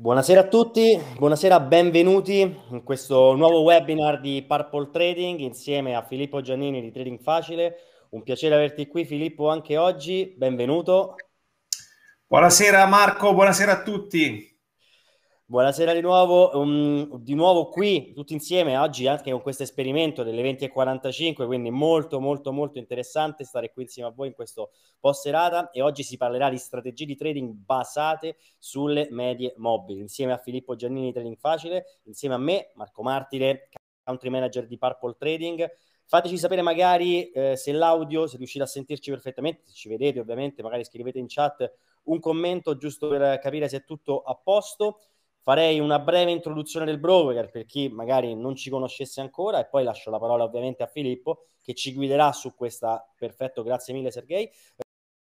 Buonasera a tutti, buonasera, benvenuti in questo nuovo webinar di Purple Trading insieme a Filippo Giannini di Trading Facile. Un piacere averti qui Filippo anche oggi, benvenuto. Buonasera Marco, buonasera a tutti. Buonasera di nuovo, um, di nuovo qui tutti insieme oggi anche con questo esperimento delle 20.45, quindi molto molto molto interessante stare qui insieme a voi in questo post serata e oggi si parlerà di strategie di trading basate sulle medie mobili insieme a Filippo Giannini Trading Facile, insieme a me Marco Martire, country manager di Purple Trading. Fateci sapere magari eh, se l'audio, se riuscite a sentirci perfettamente, se ci vedete ovviamente, magari scrivete in chat un commento giusto per capire se è tutto a posto farei una breve introduzione del broker per chi magari non ci conoscesse ancora e poi lascio la parola ovviamente a Filippo che ci guiderà su questa, perfetto, grazie mille Sergei,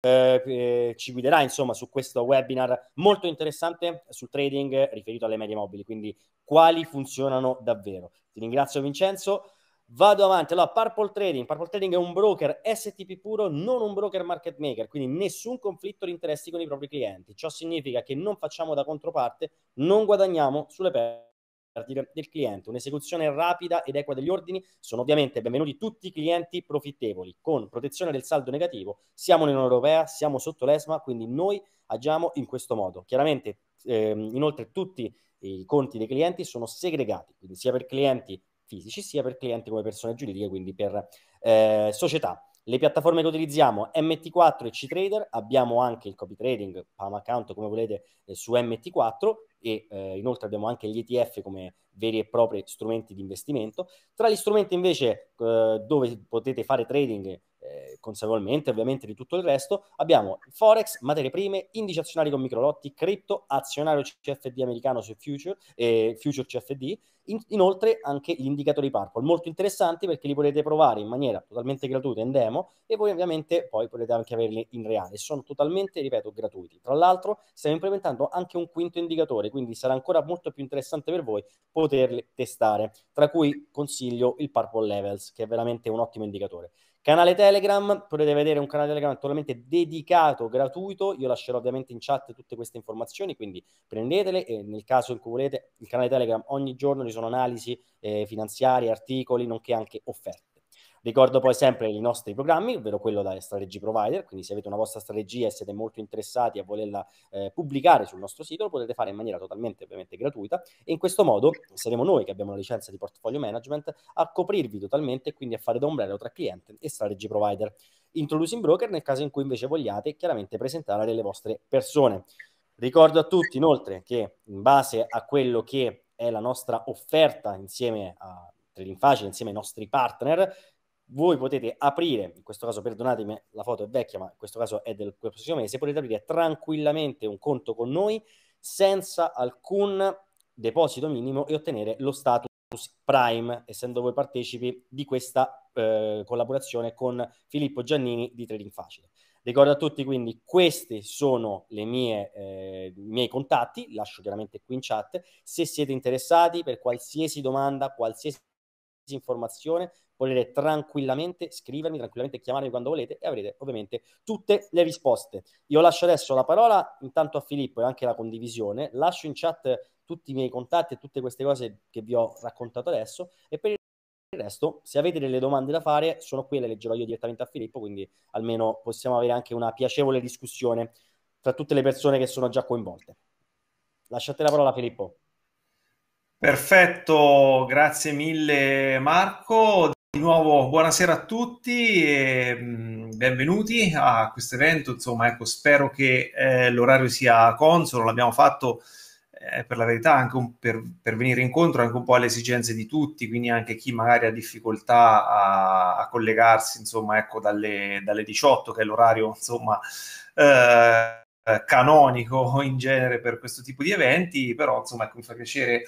eh, eh, ci guiderà insomma su questo webinar molto interessante sul trading riferito alle medie mobili, quindi quali funzionano davvero. Ti ringrazio Vincenzo Vado avanti, allora Purple Trading, Purple Trading è un broker STP puro, non un broker market maker, quindi nessun conflitto di interessi con i propri clienti. Ciò significa che non facciamo da controparte, non guadagniamo sulle perdite del cliente. Un'esecuzione rapida ed equa degli ordini sono ovviamente benvenuti tutti i clienti profittevoli, con protezione del saldo negativo. Siamo nell'Unione Europea, siamo sotto l'ESMA, quindi noi agiamo in questo modo. Chiaramente, ehm, inoltre tutti i conti dei clienti sono segregati, quindi sia per clienti fisici, sia per clienti come persone giuridiche, quindi per eh, società. Le piattaforme che utilizziamo MT4 e CTrader, abbiamo anche il copy trading, PAM account come volete eh, su MT4 e eh, inoltre abbiamo anche gli ETF come veri e propri strumenti di investimento. Tra gli strumenti invece eh, dove potete fare trading eh, consapevolmente ovviamente di tutto il resto, abbiamo Forex, materie prime, indici azionari con microlotti, cripto, azionario CFD americano su Future, eh, Future CFD, in, inoltre anche gli indicatori Purple, molto interessanti perché li potete provare in maniera totalmente gratuita in demo e voi ovviamente poi potete anche averli in reale, sono totalmente, ripeto, gratuiti. Tra l'altro stiamo implementando anche un quinto indicatore, quindi sarà ancora molto più interessante per voi poterli testare, tra cui consiglio il Purple Levels, che è veramente un ottimo indicatore. Canale Telegram, potete vedere un canale Telegram attualmente dedicato, gratuito, io lascerò ovviamente in chat tutte queste informazioni, quindi prendetele e nel caso in cui volete il canale Telegram ogni giorno ci sono analisi eh, finanziarie, articoli, nonché anche offerte. Ricordo poi sempre i nostri programmi, ovvero quello da Strategy Provider, quindi se avete una vostra strategia e siete molto interessati a volerla eh, pubblicare sul nostro sito, lo potete fare in maniera totalmente ovviamente gratuita e in questo modo saremo noi che abbiamo la licenza di portfolio management a coprirvi totalmente e quindi a fare da ombrello tra cliente e strategy provider. Introducing broker nel caso in cui invece vogliate chiaramente presentare le vostre persone. Ricordo a tutti inoltre che in base a quello che è la nostra offerta insieme a Trading Facile, insieme ai nostri partner, voi potete aprire, in questo caso perdonatemi, la foto è vecchia, ma in questo caso è del prossimo mese, potete aprire tranquillamente un conto con noi senza alcun deposito minimo e ottenere lo status Prime, essendo voi partecipi di questa eh, collaborazione con Filippo Giannini di Trading Facile. Ricordo a tutti quindi questi sono mie, eh, i miei contatti, lascio chiaramente qui in chat, se siete interessati per qualsiasi domanda, qualsiasi informazione Potete tranquillamente scrivermi, tranquillamente chiamarmi quando volete e avrete ovviamente tutte le risposte. Io lascio adesso la parola intanto a Filippo e anche la condivisione. Lascio in chat tutti i miei contatti e tutte queste cose che vi ho raccontato adesso e per il resto se avete delle domande da fare sono qui e le leggerò io direttamente a Filippo quindi almeno possiamo avere anche una piacevole discussione tra tutte le persone che sono già coinvolte lasciate la parola Filippo perfetto grazie mille Marco di nuovo buonasera a tutti e mm, benvenuti a questo evento. Insomma, ecco, spero che eh, l'orario sia consono, l'abbiamo fatto eh, per la verità anche un, per, per, venire incontro anche un po' alle esigenze di tutti, quindi anche chi magari ha difficoltà a, a collegarsi, insomma, ecco, dalle, dalle, 18, che è l'orario, insomma, eh, canonico in genere per questo tipo di eventi, però insomma, ecco, mi fa piacere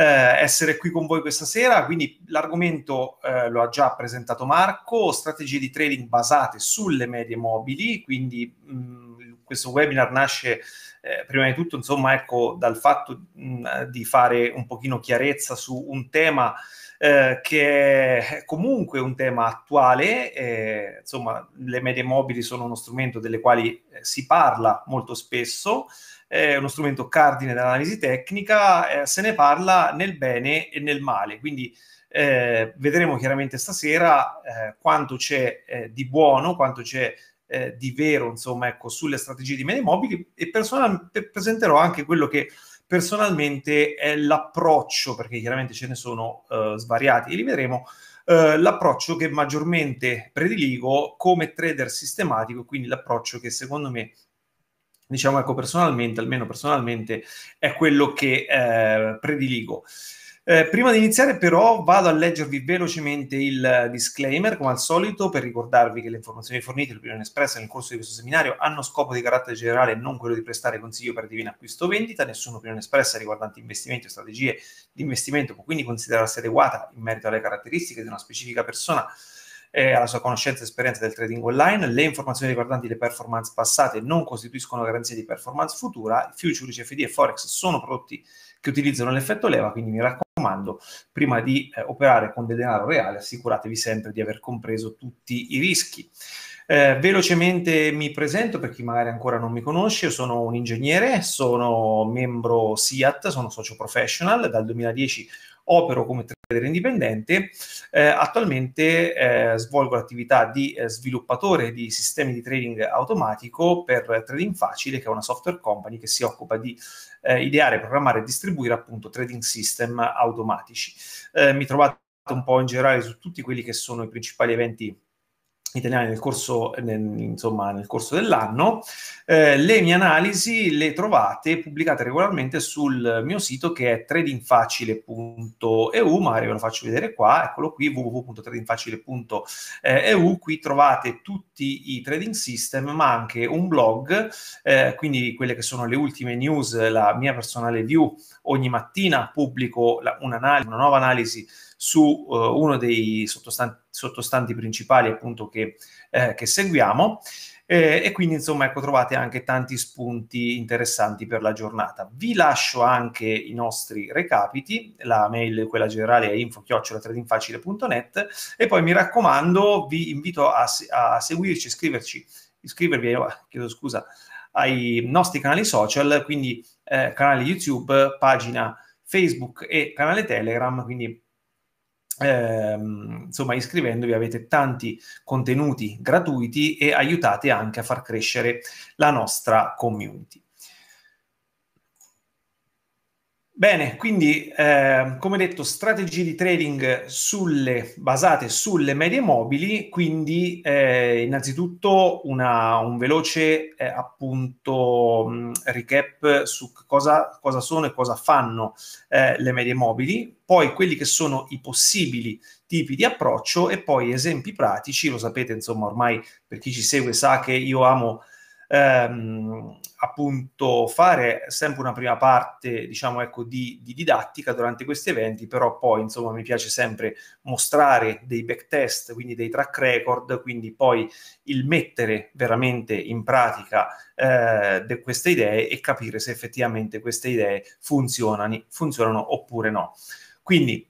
eh, essere qui con voi questa sera. Quindi l'argomento eh, lo ha già presentato Marco, strategie di trading basate sulle medie mobili, quindi mh, mm, questo webinar nasce... Eh, prima di tutto, insomma, ecco, dal fatto mh, mm, di fare un pochino chiarezza su un tema eh, che è comunque un tema attuale, eh, insomma, le medie mobili sono uno strumento delle quali eh, si parla molto spesso, è uno strumento cardine dell'analisi tecnica, eh, se ne parla nel bene e nel male, quindi eh, vedremo chiaramente stasera eh, quanto c'è eh, di buono, quanto c'è eh, di vero, insomma, ecco, sulle strategie di media mobili e personal- presenterò anche quello che personalmente è l'approccio, perché chiaramente ce ne sono eh, svariati e li vedremo, l'approccio che maggiormente prediligo come trader sistematico, quindi l'approccio che secondo me diciamo, ecco, personalmente, almeno personalmente, è quello che eh, prediligo. Eh, prima di iniziare però vado a leggervi velocemente il disclaimer, come al solito, per ricordarvi che le informazioni fornite e le opinioni espresse nel corso di questo seminario hanno scopo di carattere generale e non quello di prestare consiglio per in acquisto o vendita, nessuna opinione espressa riguardante investimenti o strategie di investimento può quindi considerarsi adeguata in merito alle caratteristiche di una specifica persona eh, alla sua conoscenza e esperienza del trading online, le informazioni riguardanti le performance passate non costituiscono garanzie di performance futura, futures, CFD e Forex sono prodotti che utilizzano l'effetto leva, quindi mi raccomando, prima di eh, operare con del denaro reale, assicuratevi sempre di aver compreso tutti i rischi. Eh, velocemente mi presento per chi magari ancora non mi conosce, io sono un ingegnere, sono membro SIAT, sono socio professional, dal 2010 opero come trader indipendente, eh, attualmente eh, svolgo l'attività di eh, sviluppatore di sistemi di trading automatico per Trading Facile, che è una software company che si occupa di eh, ideare, programmare e distribuire appunto trading system automatici. Eh, mi trovate un po' in generale su tutti quelli che sono i principali eventi italiani nel corso, nel, insomma, nel corso dell'anno. Eh, le mie analisi le trovate pubblicate regolarmente sul mio sito che è tradingfacile.eu, magari ve lo faccio vedere qua, eccolo qui, www.tradingfacile.eu, qui trovate tutti i trading system, ma anche un blog, eh, quindi quelle che sono le ultime news, la mia personale view, ogni mattina pubblico la, un'analisi, una nuova analisi su eh, uno dei sottostanti, sottostanti principali appunto che, eh, che seguiamo. Eh, e quindi insomma ecco, trovate anche tanti spunti interessanti per la giornata. Vi lascio anche i nostri recapiti, la mail quella generale è info-tradingfacile.net e poi mi raccomando vi invito a, a seguirci, iscriverci, iscrivervi, eh, chiedo scusa, ai nostri canali social, quindi eh, canale YouTube, pagina Facebook e canale Telegram, quindi Ehm, insomma, iscrivendovi avete tanti contenuti gratuiti e aiutate anche a far crescere la nostra community. Bene, quindi eh, come detto, strategie di trading sulle, basate sulle medie mobili, quindi eh, innanzitutto una, un veloce eh, appunto mh, mm, recap su cosa, cosa, sono e cosa fanno eh, le medie mobili, poi quelli che sono i possibili tipi di approccio e poi esempi pratici, lo sapete insomma ormai per chi ci segue sa che io amo ehm, appunto fare sempre una prima parte, diciamo, ecco, di, di, didattica durante questi eventi, però poi, insomma, mi piace sempre mostrare dei backtest, quindi dei track record, quindi poi il mettere veramente in pratica eh, de- queste idee e capire se effettivamente queste idee funzionano oppure no. Quindi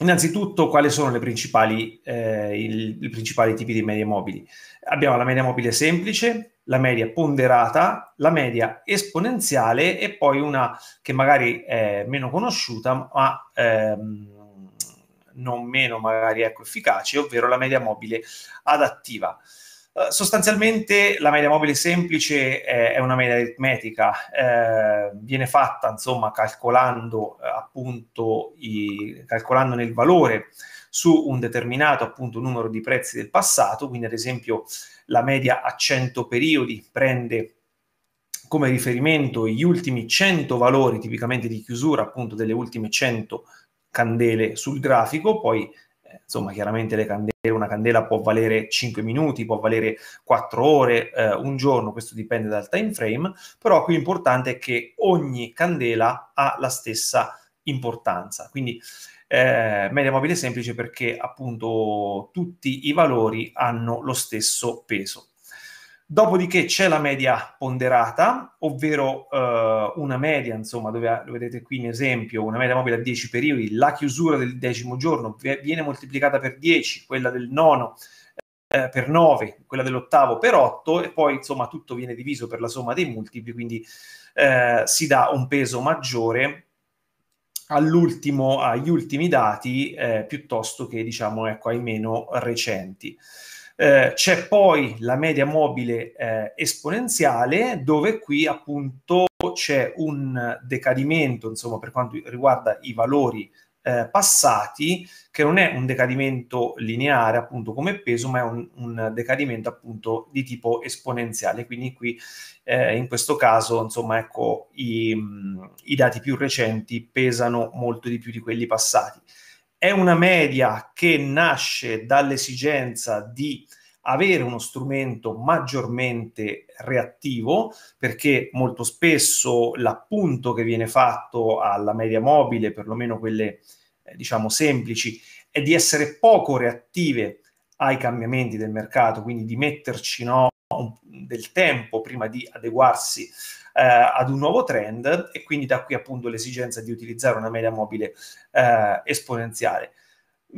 Innanzitutto, quali sono le principali, eh, il, i principali tipi di medie mobili? Abbiamo la media mobile semplice, la media ponderata, la media esponenziale e poi una che magari è meno conosciuta, ma ehm, non meno magari ecco, efficace, ovvero la media mobile adattiva. Eh, sostanzialmente la media mobile semplice è, una media aritmetica, eh, viene fatta insomma calcolando eh, appunto i, calcolandone il valore su un determinato appunto numero di prezzi del passato, quindi ad esempio la media a 100 periodi prende come riferimento gli ultimi 100 valori tipicamente di chiusura appunto delle ultime 100 candele sul grafico, poi insomma, chiaramente candele, una candela può valere 5 minuti, può valere 4 ore, eh, un giorno, questo dipende dal time frame, però qui l'importante è che ogni candela ha la stessa importanza. Quindi eh, media mobile semplice perché appunto tutti i valori hanno lo stesso peso. Dopodiché c'è la media ponderata, ovvero eh, una media, insomma, dove vedete qui in esempio, una media mobile a 10 periodi, la chiusura del decimo giorno viene moltiplicata per 10, quella del nono eh, per 9, quella dell'ottavo per 8 e poi insomma tutto viene diviso per la somma dei multipli, quindi eh, si dà un peso maggiore agli ultimi dati eh, piuttosto che diciamo ecco, ai meno recenti. Eh, c'è poi la media mobile eh, esponenziale dove qui appunto c'è un decadimento insomma per quanto riguarda i valori eh, passati che non è un decadimento lineare appunto come peso ma è un, un decadimento appunto di tipo esponenziale quindi qui eh, in questo caso insomma ecco i, i dati più recenti pesano molto di più di quelli passati è una media che nasce dall'esigenza di avere uno strumento maggiormente reattivo, perché molto spesso l'appunto che viene fatto alla media mobile, perlomeno quelle eh, diciamo semplici, è di essere poco reattive ai cambiamenti del mercato, quindi di metterci no, del tempo prima di adeguarsi eh, ad un nuovo trend e quindi da qui appunto l'esigenza di utilizzare una media mobile eh, esponenziale.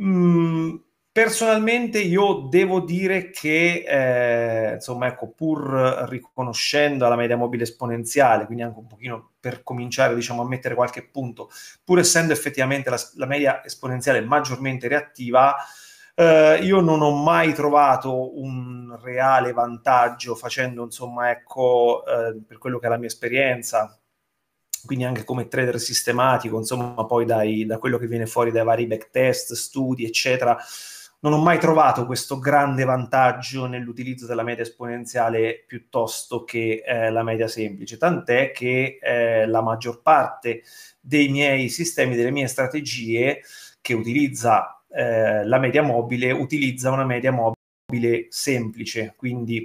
Mm, personalmente io devo dire che, eh, insomma, ecco, pur riconoscendo la media mobile esponenziale, quindi anche un pochino per cominciare diciamo, a mettere qualche punto, pur essendo effettivamente la, la media esponenziale maggiormente reattiva, eh, io non ho mai trovato un reale vantaggio facendo, insomma, ecco, eh, per quello che è la mia esperienza, quindi anche come trader sistematico, insomma, poi dai, da quello che viene fuori dai vari backtest, studi, eccetera, non ho mai trovato questo grande vantaggio nell'utilizzo della media esponenziale piuttosto che eh, la media semplice, tant'è che eh, la maggior parte dei miei sistemi, delle mie strategie che utilizza eh, la media mobile utilizza una media mobile semplice, quindi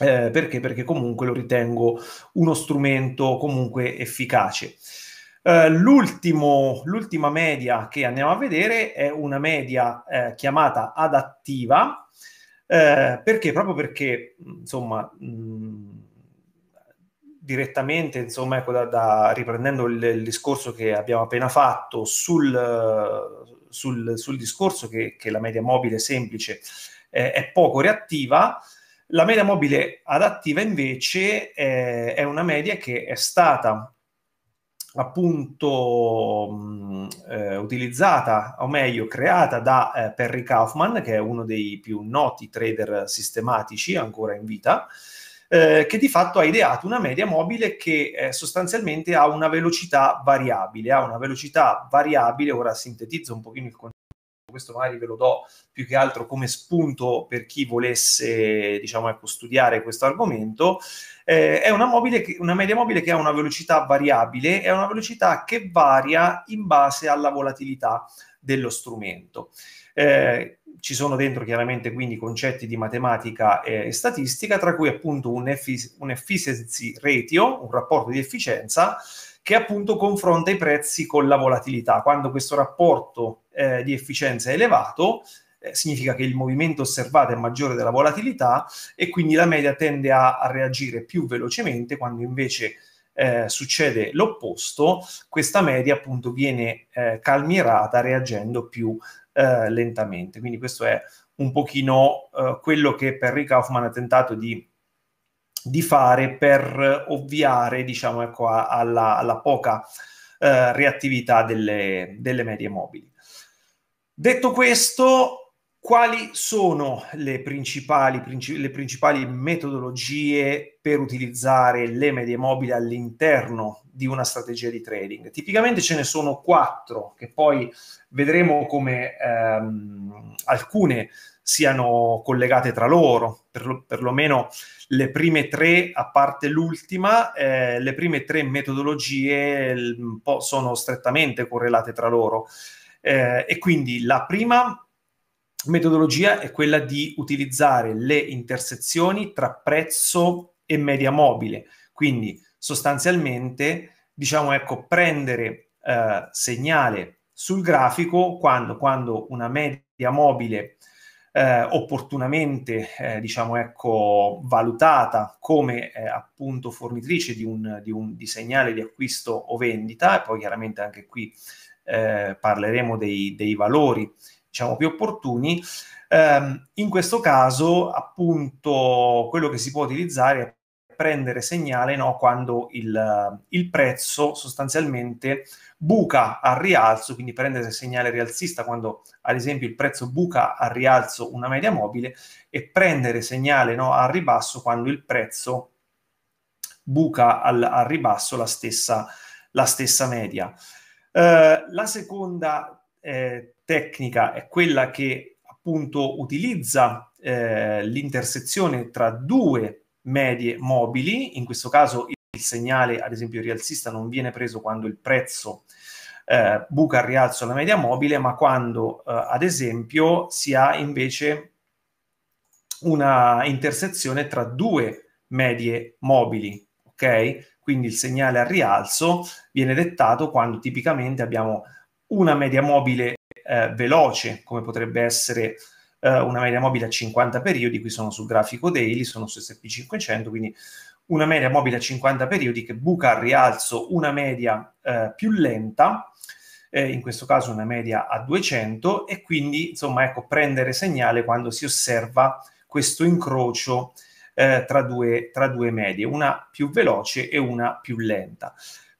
eh, perché? Perché comunque lo ritengo uno strumento comunque efficace. Eh, l'ultima media che andiamo a vedere è una media eh, chiamata adattiva, eh, perché? Proprio perché, insomma, mh, direttamente, insomma, ecco, da, da, riprendendo il, il, discorso che abbiamo appena fatto sul, sul, sul discorso che, che, la media mobile semplice eh, è poco reattiva. La media mobile adattiva invece eh, è una media che è stata appunto mh, eh, utilizzata o meglio creata da eh, Perry Kaufman che è uno dei più noti trader sistematici ancora in vita eh, che di fatto ha ideato una media mobile che eh, sostanzialmente ha una velocità variabile, ha una velocità variabile, ora sintetizzo un pochino il concetto, questo magari ve lo do più che altro come spunto per chi volesse diciamo, ecco, studiare questo argomento, eh, è una, mobile che, una media mobile che ha una velocità variabile, è una velocità che varia in base alla volatilità dello strumento. Eh, ci sono dentro chiaramente quindi concetti di matematica e statistica, tra cui appunto un, effic- un efficiency ratio, un rapporto di efficienza, che appunto confronta i prezzi con la volatilità. Quando questo rapporto eh, di efficienza è elevato, eh, significa che il movimento osservato è maggiore della volatilità e quindi la media tende a, a reagire più velocemente quando invece eh, succede l'opposto, questa media appunto viene eh, calmierata reagendo più eh, lentamente. Quindi questo è un pochino eh, quello che Perry Kaufman ha tentato di, di fare per ovviare diciamo, ecco, alla, alla, poca eh, reattività delle, delle medie mobili. Detto questo, quali sono le principali, le principali, metodologie per utilizzare le medie mobili all'interno di una strategia di trading? Tipicamente ce ne sono quattro, che poi vedremo come ehm, alcune siano collegate tra loro, per, perlomeno le prime tre, a parte l'ultima, eh, le prime tre metodologie l- mm, sono strettamente correlate tra loro. Eh, e quindi la prima metodologia è quella di utilizzare le intersezioni tra prezzo e media mobile. Quindi sostanzialmente, diciamo, ecco, prendere eh, segnale sul grafico quando, quando una media mobile eh, opportunamente, eh, diciamo, ecco, valutata come eh, appunto fornitrice di un, di un di segnale di acquisto o vendita, e poi chiaramente anche qui eh, parleremo dei, dei valori diciamo, più opportuni. Eh, in questo caso, appunto, quello che si può utilizzare è prendere segnale no, quando il, il, prezzo sostanzialmente buca al rialzo, quindi prendere segnale rialzista quando ad esempio il prezzo buca al rialzo una media mobile e prendere segnale no, al ribasso quando il prezzo buca al, al ribasso la stessa, la stessa media. Eh, la seconda eh, tecnica è quella che appunto utilizza eh, l'intersezione tra due medie mobili, in questo caso il segnale ad esempio rialzista non viene preso quando il prezzo eh, buca al rialzo la media mobile, ma quando eh, ad esempio si ha invece una intersezione tra due medie mobili, ok? Quindi il segnale al rialzo viene dettato quando tipicamente abbiamo una media mobile eh, veloce, come potrebbe essere eh, una media mobile a 50 periodi, qui sono sul grafico daily, sono su SP500, quindi una media mobile a 50 periodi che buca al rialzo una media eh, più lenta, eh, in questo caso una media a 200, e quindi insomma ecco prendere segnale quando si osserva questo incrocio eh, tra, due, tra due medie, una più veloce e una più lenta.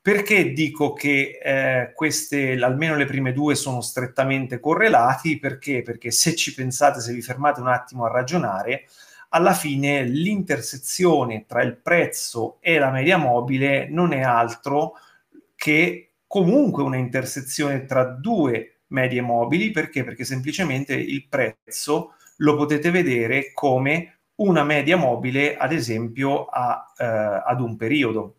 Perché dico che eh, queste, almeno le prime due, sono strettamente correlati? Perché? Perché se ci pensate, se vi fermate un attimo a ragionare, alla fine l'intersezione tra il prezzo e la media mobile non è altro che comunque una intersezione tra due medie mobili, perché? Perché semplicemente il prezzo lo potete vedere come una media mobile, ad esempio, a, eh, ad un periodo